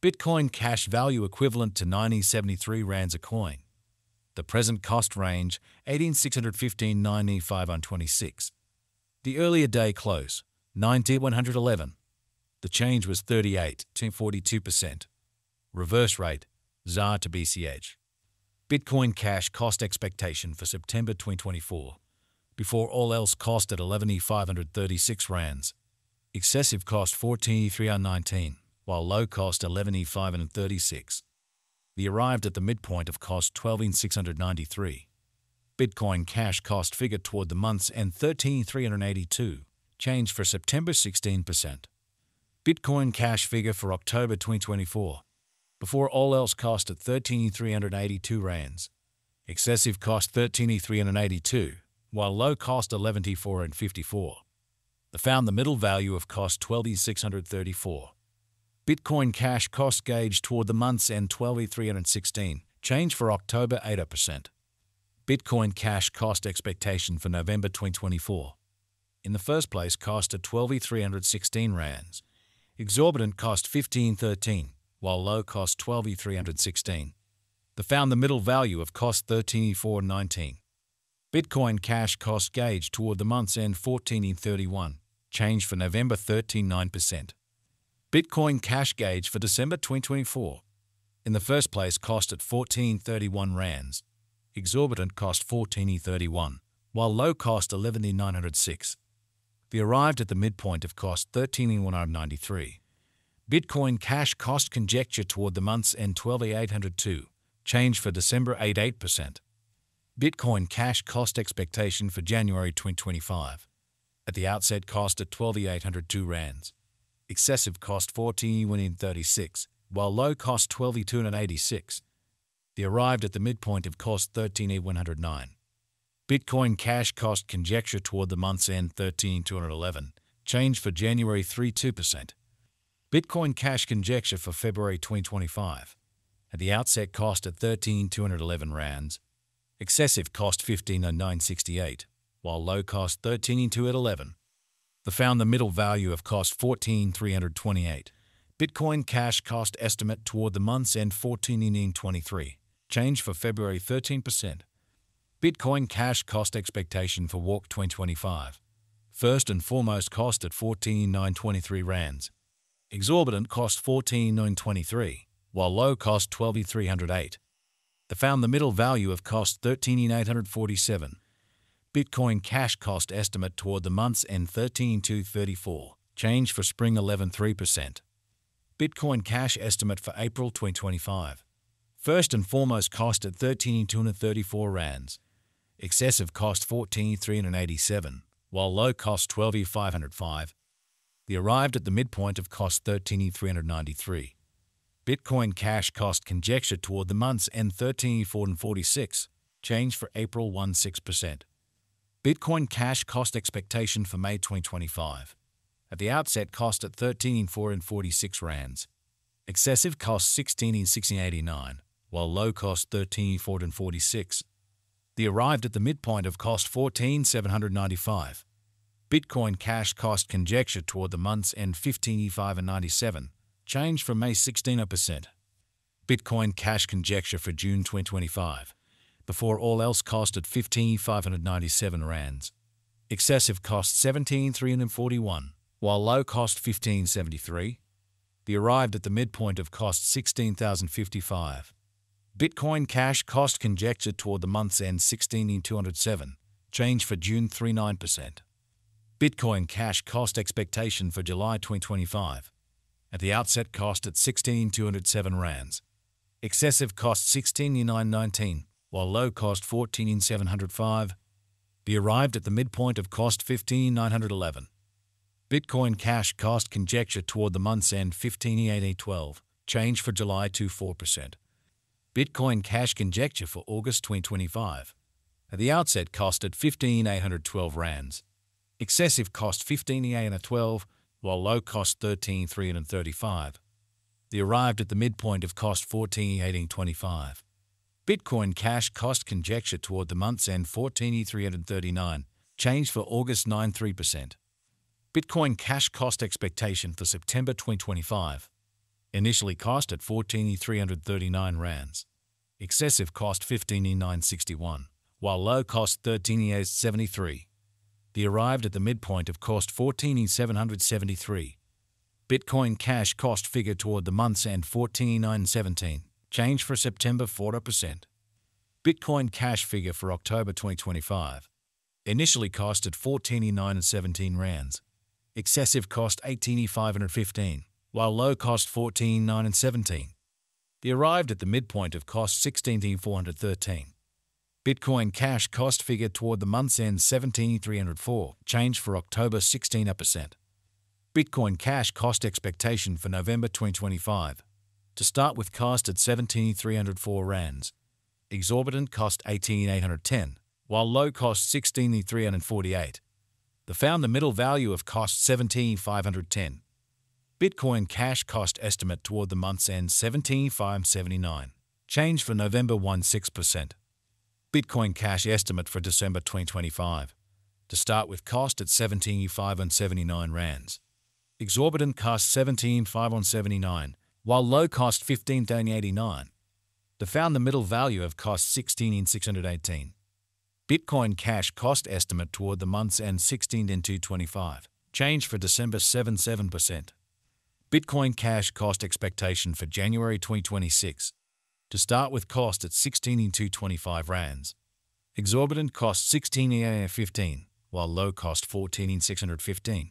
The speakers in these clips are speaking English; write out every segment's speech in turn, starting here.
Bitcoin cash value equivalent to 1973 rands a coin. The present cost range 18615 on 26. The earlier day close 9111. The change was 38 to 42%. Reverse rate ZAR to BCH. Bitcoin Cash cost expectation for September 2024, before all else cost at 11,536 rands. Excessive cost 14,319 while low cost 11E5 and 36. The arrived at the midpoint of cost 12E693. Bitcoin Cash cost figure toward the month's end 13,382, change for September 16%. Bitcoin Cash figure for October 2024, before all else cost at 13,382 rands. Excessive cost 13,382, while low cost 54. They found the middle value of cost 12,634. Bitcoin Cash cost gauge toward the month's end 12316, change for October 80%. Bitcoin Cash cost expectation for November 2024. In the first place, cost at 12316 rands. Exorbitant cost 1513, while low cost 12316. The found the middle value of cost 13419. Bitcoin Cash cost gauge toward the month's end 14e31 change for November 139%. Bitcoin cash gauge for December 2024 in the first place cost at 1431 rands, exorbitant cost 1431, while low cost 11906. We arrived at the midpoint of cost 13193. Bitcoin cash cost conjecture toward the month's end 12802, change for December 88%. Bitcoin cash cost expectation for January 2025. At the outset cost at 12802 rands excessive cost 36, while low cost 12286. They arrived at the midpoint of cost 13109. Bitcoin cash cost conjecture toward the month's end 13211, change for January 32%. Bitcoin cash conjecture for February 2025. At the outset cost at 13211 rands, excessive cost 150968, while low cost 211. The found the middle value of cost 14,328. Bitcoin cash cost estimate toward the month's end 14,923. Change for February 13%. Bitcoin cash cost expectation for walk 2025. First and foremost cost at 14,923 rands. Exorbitant cost 14,923, while low cost 12,308. the found the middle value of cost 13,847. Bitcoin cash cost estimate toward the month's end 13 to 34, change for spring 11 3%. Bitcoin cash estimate for April 2025. First and foremost cost at 13,234 rands. Excessive cost 14,387, while low cost 12,505. The arrived at the midpoint of cost 13,393. Bitcoin cash cost conjecture toward the month's end 13,446, change for April 1 6%. Bitcoin Cash cost expectation for May 2025. At the outset, cost at 13 4 and 46 rands. Excessive cost 16 in 1689, while low cost 13 4 and 46. The arrived at the midpoint of cost 14 795. Bitcoin Cash cost conjecture toward the months end 15 5 and 97, Change from May 16 percent. Bitcoin Cash conjecture for June 2025 before all else cost at 15,597 rands. Excessive cost 17,341, while low cost 1573. They arrived at the midpoint of cost 16,055. Bitcoin Cash cost conjecture toward the month's end 16,207, change for June 39%. Bitcoin Cash cost expectation for July 2025. At the outset cost at 16,207 rands. Excessive cost 16,919, while low cost 14,705 be arrived at the midpoint of cost 15,911. Bitcoin Cash cost conjecture toward the month's end 15,812, change for July to 4%. Bitcoin Cash conjecture for August 2025. At the outset cost at 15,812 rands. Excessive cost 15,812, while low cost 13,335. the arrived at the midpoint of cost 14,825. Bitcoin Cash cost conjecture toward the month's end 14339, changed for August 93 percent Bitcoin Cash cost expectation for September 2025. Initially cost at 14339 rands. Excessive cost 15961, while low cost 13873. The arrived at the midpoint of cost 14773. Bitcoin Cash cost figure toward the month's end 14917. Change for September 4%. Bitcoin cash figure for October 2025. Initially cost at 14.9 and 17 rands. Excessive cost 18.515, while low cost 14.9 and 17. They arrived at the midpoint of cost 16,413. Bitcoin cash cost figure toward the month's end 17,304, change for October 16%. Bitcoin cash cost expectation for November 2025. To start with cost at 17,304 rands, exorbitant cost 18,810, while low cost 16,348. They found the middle value of cost 17,510. Bitcoin cash cost estimate toward the month's end 17,579. Change for November 1 6%. Bitcoin cash estimate for December 2025. To start with cost at 17,579 rands. Exorbitant cost 17,579 while low cost 15,089. They found the middle value of cost 16 in 618. Bitcoin Cash cost estimate toward the month's end 16 in 225. Change for December 7 7%. Bitcoin Cash cost expectation for January 2026. To start with cost at 16 in 225 rands. Exorbitant cost 16 in 15, while low cost 14 in 615.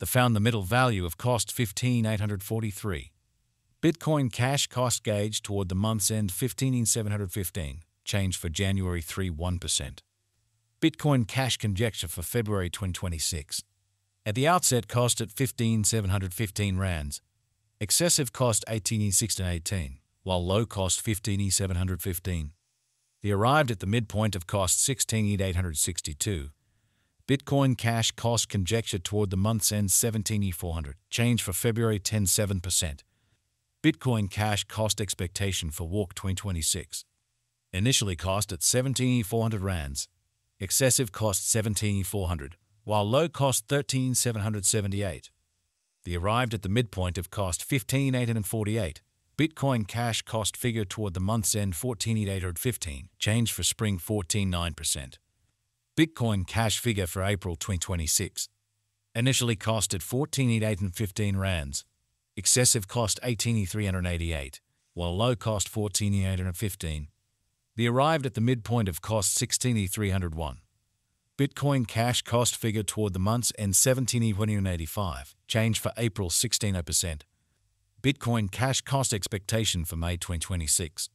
They found the middle value of cost 15843. 843. Bitcoin cash cost gauge toward the month's end 15715, change for January 3 1%. Bitcoin cash conjecture for February 2026. At the outset cost at 15715 rands, excessive cost 18618, while low cost 15715. They arrived at the midpoint of cost 16862. Bitcoin Cash cost conjecture toward the month's end 17400, change for February 10 7%. Bitcoin Cash cost expectation for Walk 2026. Initially cost at 17,400 rands, excessive cost 17,400, while low cost 13,778. They arrived at the midpoint of cost 15,848. Bitcoin Cash cost figure toward the month's end 14,815, change for spring 14.9%. Bitcoin Cash figure for April 2026. Initially cost at 14,815 rands, excessive cost 18,388, while low cost 14,815. They arrived at the midpoint of cost 16,301. Bitcoin cash cost figure toward the month's end 17,185, change for April 16%. Bitcoin cash cost expectation for May 2026.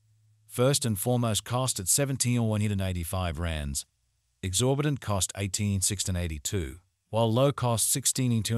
First and foremost cost at 17,185 rands, exorbitant cost 18,682, while low cost 16,200.